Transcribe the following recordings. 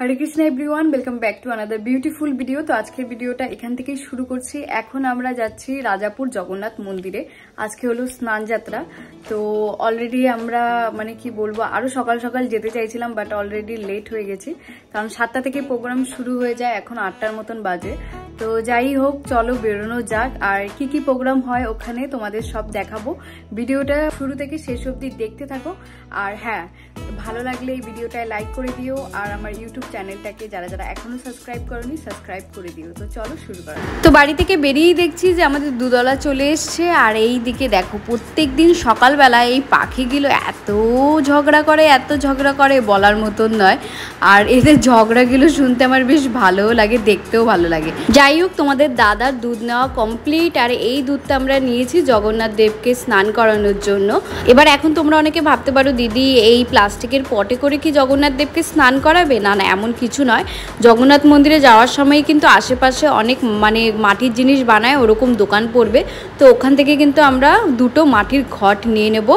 Hare Krishna one welcome back to another beautiful video তো আজকের ভিডিওটা এখান থেকেই শুরু করছি এখন আমরা যাচ্ছি রাজাপুর জগন্নাথ মন্দিরে আজকে হলো স্নান যাত্রা তো অলরেডি আমরা মানে কি বলবো আরও সকাল সকাল যেতে চাইছিলাম বাট অলরেডি লেট হয়ে গেছি কারণ সাতটা থেকে প্রোগ্রাম শুরু হয়ে যায় এখন আটটার মতন বাজে তো যাই হোক চলো বেরোনো যাক আর কি কি প্রোগ্রাম হয় ওখানে তোমাদের সব দেখাবো ভিডিওটা শুরু থেকে শেষ অবধি দেখতে থাকো আর হ্যাঁ ভালো লাগলে এই ভিডিওটায় লাইক করে দিও আর আমার ইউটিউব চ্যানেলটাকে যারা যারা এখনো সাবস্ক্রাইব করনি সাবস্ক্রাইব করে দিও তো চলো শুরু করা তো বাড়ি থেকে বেরিয়েই দেখছি যে আমাদের দুদলা চলে এসছে আর এই দিকে দেখো প্রত্যেক দিন সকালবেলা এই পাখিগুলো এত ঝগড়া করে এত ঝগড়া করে বলার মতন নয় আর এদের ঝগড়াগুলো শুনতে আমার বেশ ভালোও লাগে দেখতেও ভালো লাগে যাই হোক তোমাদের দাদার দুধ নেওয়া কমপ্লিট আর এই দুধটা আমরা নিয়েছি জগন্নাথ দেবকে স্নান করানোর জন্য এবার এখন তোমরা অনেকে ভাবতে পারো দিদি এই প্লাস্টিক প্লাস্টিকের পটে করে কি জগন্নাথ দেবকে স্নান করাবে না না এমন কিছু নয় জগন্নাথ মন্দিরে যাওয়ার সময় কিন্তু আশেপাশে অনেক মানে মাটির জিনিস বানায় ওরকম দোকান পড়বে তো ওখান থেকে কিন্তু আমরা দুটো মাটির ঘট নিয়ে নেব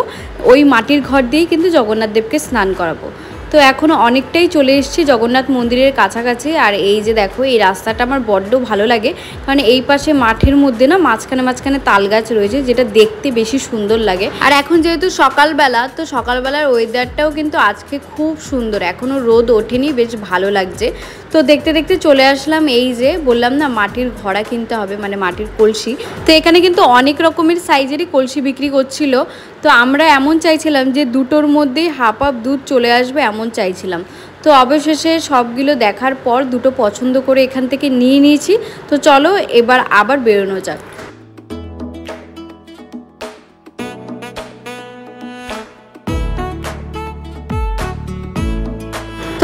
ওই মাটির ঘট দিয়েই কিন্তু জগন্নাথ দেবকে স্নান করাবো তো এখন অনেকটাই চলে এসছি জগন্নাথ মন্দিরের কাছাকাছি আর এই যে দেখো এই রাস্তাটা আমার বড্ড ভালো লাগে কারণ এই পাশে মাঠের মধ্যে না মাঝখানে মাঝখানে তাল গাছ রয়েছে যেটা দেখতে বেশি সুন্দর লাগে আর এখন যেহেতু সকালবেলা তো সকালবেলার ওয়েদারটাও কিন্তু আজকে খুব সুন্দর এখনও রোদ ওঠেনি বেশ ভালো লাগছে তো দেখতে দেখতে চলে আসলাম এই যে বললাম না মাটির ঘোড়া কিনতে হবে মানে মাটির কলসি তো এখানে কিন্তু অনেক রকমের সাইজেরই কলসি বিক্রি করছিল তো আমরা এমন চাইছিলাম যে দুটোর মধ্যেই হাফ আপ দুধ চলে আসবে এমন যেমন চাইছিলাম তো অবশেষে সবগুলো দেখার পর দুটো পছন্দ করে এখান থেকে নিয়ে নিয়েছি তো চলো এবার আবার বেরোনো যাক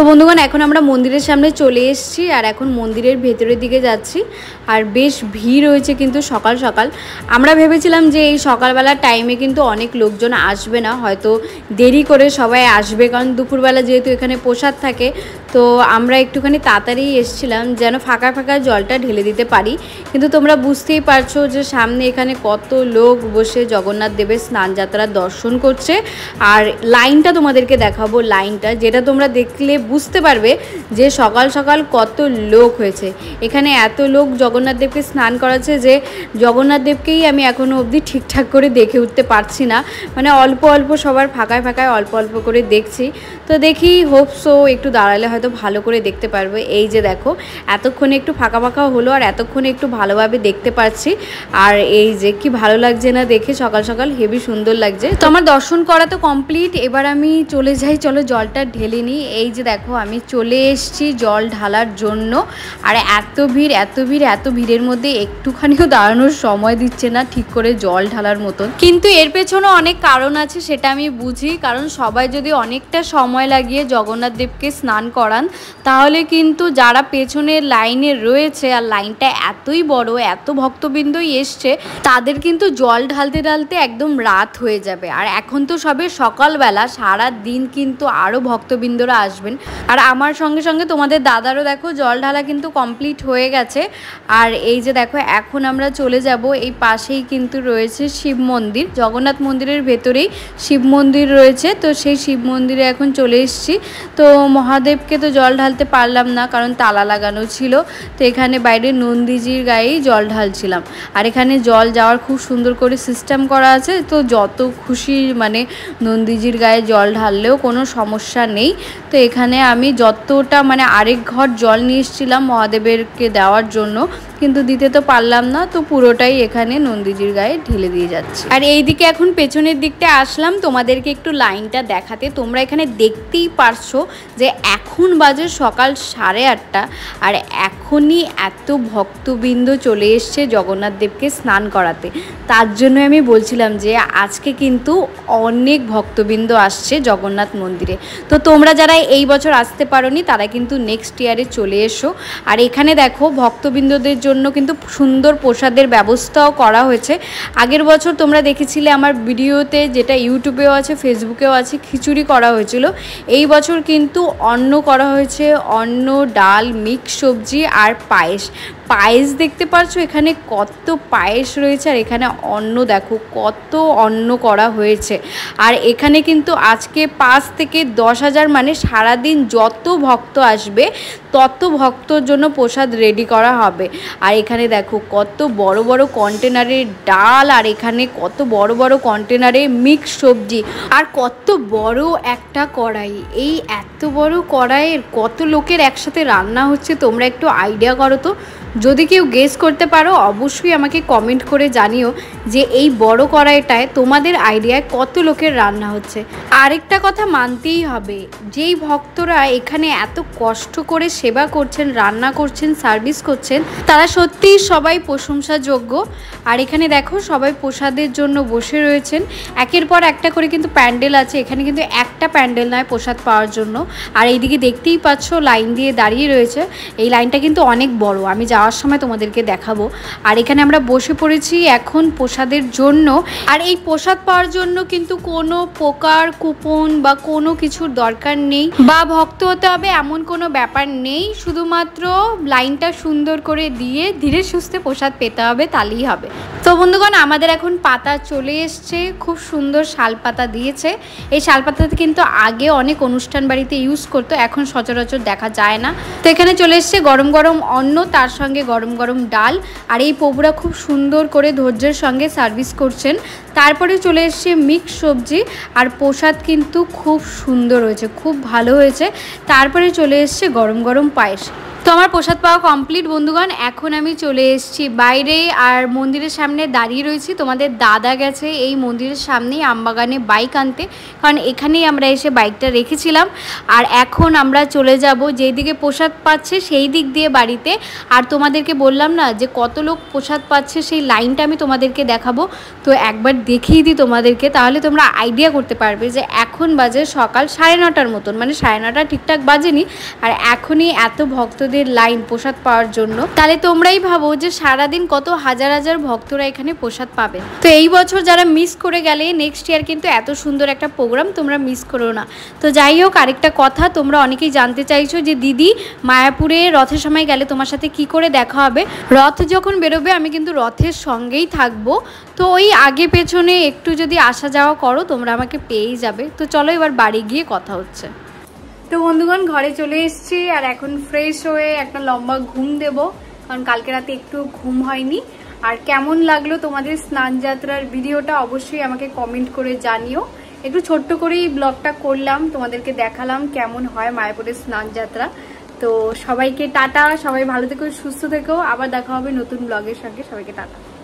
বন্ধুগণ এখন আমরা মন্দিরের সামনে চলে এসেছি আর এখন মন্দিরের ভেতরের দিকে যাচ্ছি আর বেশ ভিড় হয়েছে কিন্তু সকাল সকাল আমরা ভেবেছিলাম যে এই সকালবেলার টাইমে কিন্তু অনেক লোকজন আসবে না হয়তো দেরি করে সবাই আসবে কারণ দুপুরবেলা যেহেতু এখানে প্রসাদ থাকে তো আমরা একটুখানি তাড়াতাড়ি এসছিলাম যেন ফাঁকা ফাঁকা জলটা ঢেলে দিতে পারি কিন্তু তোমরা বুঝতেই পারছো যে সামনে এখানে কত লোক বসে জগন্নাথ দেবের স্নান যাত্রা দর্শন করছে আর লাইনটা তোমাদেরকে দেখাবো লাইনটা যেটা তোমরা দেখলে বুঝতে পারবে যে সকাল সকাল কত লোক হয়েছে এখানে এত লোক জগন্নাথ দেবকে স্নান করাচ্ছে যে জগন্নাথ দেবকেই আমি এখনও অবধি ঠিকঠাক করে দেখে উঠতে পারছি না মানে অল্প অল্প সবার ফাঁকায় ফাঁকায় অল্প অল্প করে দেখছি তো দেখি হোপসো একটু দাঁড়ালে হয়তো হয়তো ভালো করে দেখতে পারবে এই যে দেখো এতক্ষণে একটু ফাঁকা ফাঁকা হলো আর এতক্ষণে একটু ভালোভাবে দেখতে পাচ্ছি আর এই যে কি ভালো লাগছে না দেখে সকাল সকাল হেভি সুন্দর লাগছে তো আমার দর্শন করা তো কমপ্লিট এবার আমি চলে যাই চলো জলটা ঢেলে নিই এই যে দেখো আমি চলে এসছি জল ঢালার জন্য আর এত ভিড় এত ভিড় এত ভিড়ের মধ্যে একটুখানিও দাঁড়ানোর সময় দিচ্ছে না ঠিক করে জল ঢালার মতন কিন্তু এর পেছনে অনেক কারণ আছে সেটা আমি বুঝি কারণ সবাই যদি অনেকটা সময় লাগিয়ে জগন্নাথ দেবকে স্নান করে করান তাহলে কিন্তু যারা পেছনের লাইনে রয়েছে আর লাইনটা এতই বড় এত ভক্তবৃন্দই এসছে তাদের কিন্তু জল ঢালতে ঢালতে একদম রাত হয়ে যাবে আর এখন তো সবে সকালবেলা সারা দিন কিন্তু আরও ভক্তবৃন্দরা আসবেন আর আমার সঙ্গে সঙ্গে তোমাদের দাদারও দেখো জল ঢালা কিন্তু কমপ্লিট হয়ে গেছে আর এই যে দেখো এখন আমরা চলে যাব এই পাশেই কিন্তু রয়েছে শিব মন্দির জগন্নাথ মন্দিরের ভেতরেই শিব মন্দির রয়েছে তো সেই শিব মন্দিরে এখন চলে এসেছি তো মহাদেবকে তো জল ঢালতে পারলাম না কারণ তালা লাগানো ছিল তো এখানে বাইরে নন্দীজির গায়েই জল ঢালছিলাম আর এখানে জল যাওয়ার খুব সুন্দর করে সিস্টেম করা আছে তো যত খুশি মানে নন্দীজির গায়ে জল ঢাললেও কোনো সমস্যা নেই তো এখানে আমি যতটা মানে আরেক ঘর জল নিয়ে এসেছিলাম মহাদেবেরকে দেওয়ার জন্য কিন্তু দিতে তো পারলাম না তো পুরোটাই এখানে নন্দীজির গায়ে ঢেলে দিয়ে যাচ্ছে আর এইদিকে এখন পেছনের দিকটা আসলাম তোমাদেরকে একটু লাইনটা দেখাতে তোমরা এখানে দেখতেই পারছো যে এখন বাজে সকাল সাড়ে আটটা আর এখনই এত ভক্তবৃন্দ চলে এসছে জগন্নাথ দেবকে স্নান করাতে তার জন্য আমি বলছিলাম যে আজকে কিন্তু অনেক ভক্তবৃন্দ আসছে জগন্নাথ মন্দিরে তো তোমরা যারা এই বছর আসতে পারো তারা কিন্তু নেক্সট ইয়ারে চলে এসো আর এখানে দেখো ভক্তবৃন্দদের জন্য কিন্তু সুন্দর প্রসাদের ব্যবস্থাও করা হয়েছে আগের বছর তোমরা দেখেছিলে আমার ভিডিওতে যেটা ইউটিউবেও আছে ফেসবুকেও আছে খিচুড়ি করা হয়েছিল এই বছর কিন্তু অন্ন করা হয়েছে অন্ন ডাল মিক্স সবজি আর পায়েস পায়েস দেখতে পারছো এখানে কত পায়েস রয়েছে আর এখানে অন্ন দেখো কত অন্ন করা হয়েছে আর এখানে কিন্তু আজকে পাঁচ থেকে দশ হাজার মানে সারাদিন যত ভক্ত আসবে তত ভক্তর জন্য প্রসাদ রেডি করা হবে আর এখানে দেখো কত বড় বড় কন্টেনারে ডাল আর এখানে কত বড় বড় কন্টেনারে মিক্স সবজি আর কত বড় একটা কড়াই এই এত বড় কড়াইয়ের কত লোকের একসাথে রান্না হচ্ছে তোমরা একটু আইডিয়া করো তো যদি কেউ গেস করতে পারো অবশ্যই আমাকে কমেন্ট করে জানিও যে এই বড় কড়াইটায় তোমাদের আইডিয়ায় কত লোকের রান্না হচ্ছে আরেকটা কথা মানতেই হবে যেই ভক্তরা এখানে এত কষ্ট করে সেবা করছেন রান্না করছেন সার্ভিস করছেন তারা সত্যিই সবাই প্রশংসাযোগ্য আর এখানে দেখো সবাই প্রসাদের জন্য বসে রয়েছেন একের পর একটা করে কিন্তু প্যান্ডেল আছে এখানে কিন্তু একটা প্যান্ডেল নয় প্রসাদ পাওয়ার জন্য আর এইদিকে দেখতেই পাচ্ছ লাইন দিয়ে দাঁড়িয়ে রয়েছে এই লাইনটা কিন্তু অনেক বড় আমি যাওয়া যাওয়ার সময় তোমাদেরকে দেখাবো আর এখানে আমরা বসে পড়েছি এখন প্রসাদের জন্য আর এই প্রসাদ পাওয়ার জন্য কিন্তু কোনো প্রকার কুপন বা কোনো কিছুর দরকার নেই বা ভক্ত হতে হবে এমন কোনো ব্যাপার নেই শুধুমাত্র লাইনটা সুন্দর করে দিয়ে ধীরে সুস্থে প্রসাদ পেতে হবে তাহলেই হবে তো বন্ধুগণ আমাদের এখন পাতা চলে এসছে খুব সুন্দর শাল পাতা দিয়েছে এই শাল পাতাতে কিন্তু আগে অনেক অনুষ্ঠান বাড়িতে ইউজ করতো এখন সচরাচর দেখা যায় না তো এখানে চলে এসছে গরম গরম অন্ন তার সঙ্গে সঙ্গে গরম গরম ডাল আর এই পবুরা খুব সুন্দর করে ধৈর্যের সঙ্গে সার্ভিস করছেন তারপরে চলে এসছে মিক্স সবজি আর প্রসাদ কিন্তু খুব সুন্দর হয়েছে খুব ভালো হয়েছে তারপরে চলে এসছে গরম গরম পায়েস তো আমার প্রসাদ পাওয়া কমপ্লিট বন্ধুগণ এখন আমি চলে এসেছি বাইরে আর মন্দিরের সামনে দাঁড়িয়ে রয়েছি তোমাদের দাদা গেছে এই মন্দিরের সামনেই আমবাগানে বাইক আনতে কারণ এখানেই আমরা এসে বাইকটা রেখেছিলাম আর এখন আমরা চলে যাব যেদিকে প্রসাদ পাচ্ছে সেই দিক দিয়ে বাড়িতে আর তোমাদেরকে বললাম না যে কত লোক প্রসাদ পাচ্ছে সেই লাইনটা আমি তোমাদেরকে দেখাবো তো একবার দেখিয়ে দিই তোমাদেরকে তাহলে তোমরা আইডিয়া করতে পারবে যে এখন বাজে সকাল সাড়ে নটার মতন মানে সাড়ে নটা ঠিকঠাক বাজেনি আর এখনই এত ভক্তদের ভক্তদের লাইন প্রসাদ পাওয়ার জন্য তাহলে তোমরাই ভাবো যে সারাদিন কত হাজার হাজার ভক্তরা এখানে প্রসাদ পাবে তো এই বছর যারা মিস করে গেলে নেক্সট ইয়ার কিন্তু এত সুন্দর একটা প্রোগ্রাম তোমরা মিস করো না তো যাই হোক আরেকটা কথা তোমরা অনেকেই জানতে চাইছো যে দিদি মায়াপুরে রথের সময় গেলে তোমার সাথে কি করে দেখা হবে রথ যখন বেরোবে আমি কিন্তু রথের সঙ্গেই থাকবো তো ওই আগে পেছনে একটু যদি আসা যাওয়া করো তোমরা আমাকে পেয়েই যাবে তো চলো এবার বাড়ি গিয়ে কথা হচ্ছে তো বন্ধুগণ ঘরে চলে এসছি আর এখন ফ্রেশ হয়ে একটা লম্বা ঘুম দেব কারণ কালকে রাতে একটু ঘুম হয়নি আর কেমন লাগলো তোমাদের স্নান যাত্রার ভিডিওটা অবশ্যই আমাকে কমেন্ট করে জানিও একটু ছোট্ট করেই ব্লগটা করলাম তোমাদেরকে দেখালাম কেমন হয় মায়াপুরের স্নান যাত্রা তো সবাইকে টাটা সবাই ভালো থেকো সুস্থ থেকো আবার দেখা হবে নতুন ব্লগের সঙ্গে সবাইকে টাটা